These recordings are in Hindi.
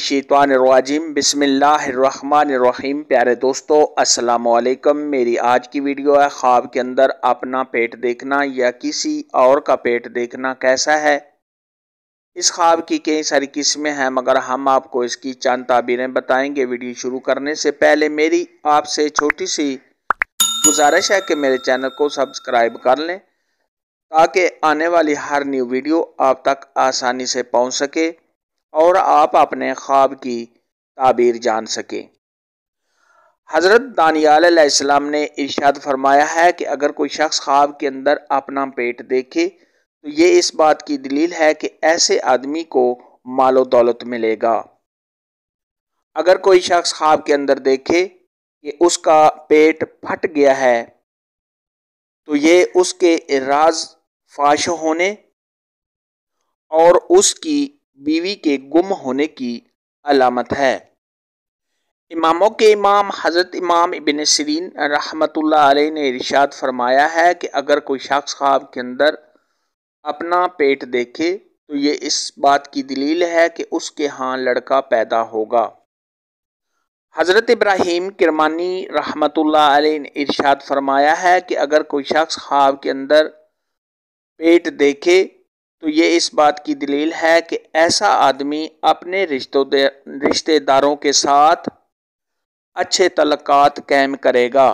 शीतवानवाजिम बिसमीम प्यारे दोस्तों अस्सलाम वालेकुम मेरी आज की वीडियो है ख्वाब के अंदर अपना पेट देखना या किसी और का पेट देखना कैसा है इस ख्वाब की कई सारी किस्में हैं मगर हम आपको इसकी चंद ताबीरें बताएंगे वीडियो शुरू करने से पहले मेरी आपसे छोटी सी गुजारिश है कि मेरे चैनल को सब्सक्राइब कर लें ताकि आने वाली हर न्यू वीडियो आप तक आसानी से पहुँच सके और आप अपने ख्वाब की ताबीर जान सकें हज़रत दानियालाम ने इर्शाद फरमाया है कि अगर कोई शख्स ख्वाब के अंदर अपना पेट देखे तो ये इस बात की दलील है कि ऐसे आदमी को मालो दौलत मिलेगा अगर कोई शख्स ख्वाब के अंदर देखे कि उसका पेट फट गया है तो ये उसके राज फाश होने और उसकी बीवी के गुम होने की अलामत है इमामों के इमाम हज़रत इमाम इबन सरीन रहमत ने इरशाद फरमाया है कि अगर कोई शख्स ख्वाब के अंदर अपना पेट देखे तो ये इस बात की दलील है कि उसके यहाँ लड़का पैदा होगा हज़रत इब्राहिम किरमानी रहमत ने इरशाद फरमाया है कि अगर कोई शख्स ख्वाब के अंदर पेट देखे तो ये इस बात की दलील है कि ऐसा आदमी अपने रिश्तों रिश्तेदारों के साथ अच्छे तलक़ात कैम करेगा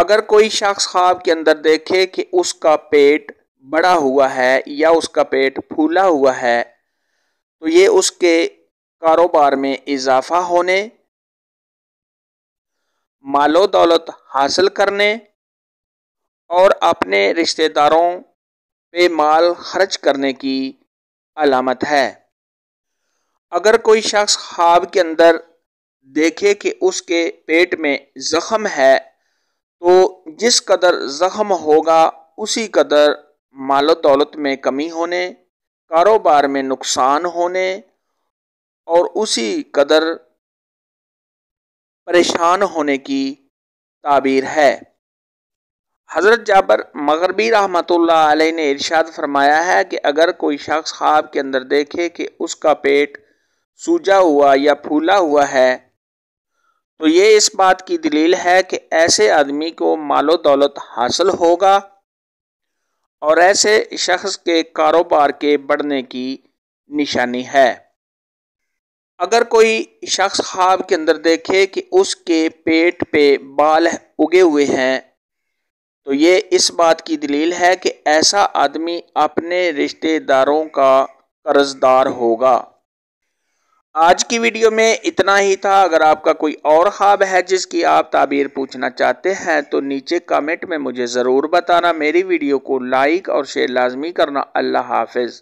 अगर कोई शख्स ख्वाब के अंदर देखे कि उसका पेट बड़ा हुआ है या उसका पेट फूला हुआ है तो ये उसके कारोबार में इजाफा होने मालो दौलत हासिल करने और अपने रिश्तेदारों पे माल खर्च करने की अलामत है अगर कोई शख्स ख्वाब के अंदर देखे कि उसके पेट में ज़ख़म है तो जिस कदर ज़ख़म होगा उसी कदर मालो दौलत में कमी होने कारोबार में नुकसान होने और उसी कदर परेशान होने की ताबीर है हज़रत जाबर मगरबी रहमत ने इरशाद फरमाया है कि अगर कोई शख्स ख्वाब के अंदर देखे कि उसका पेट सूजा हुआ या फूला हुआ है तो ये इस बात की दलील है कि ऐसे आदमी को मालो दौलत हासिल होगा और ऐसे शख्स के कारोबार के बढ़ने की निशानी है अगर कोई शख्स ख्वाब के अंदर देखे कि उसके पेट पे बाल उगे हुए हैं तो ये इस बात की दलील है कि ऐसा आदमी अपने रिश्तेदारों का कर्जदार होगा आज की वीडियो में इतना ही था अगर आपका कोई और ख्वाब है जिसकी आप ताबीर पूछना चाहते हैं तो नीचे कमेंट में मुझे ज़रूर बताना मेरी वीडियो को लाइक और शेयर लाजमी करना अल्लाह हाफिज़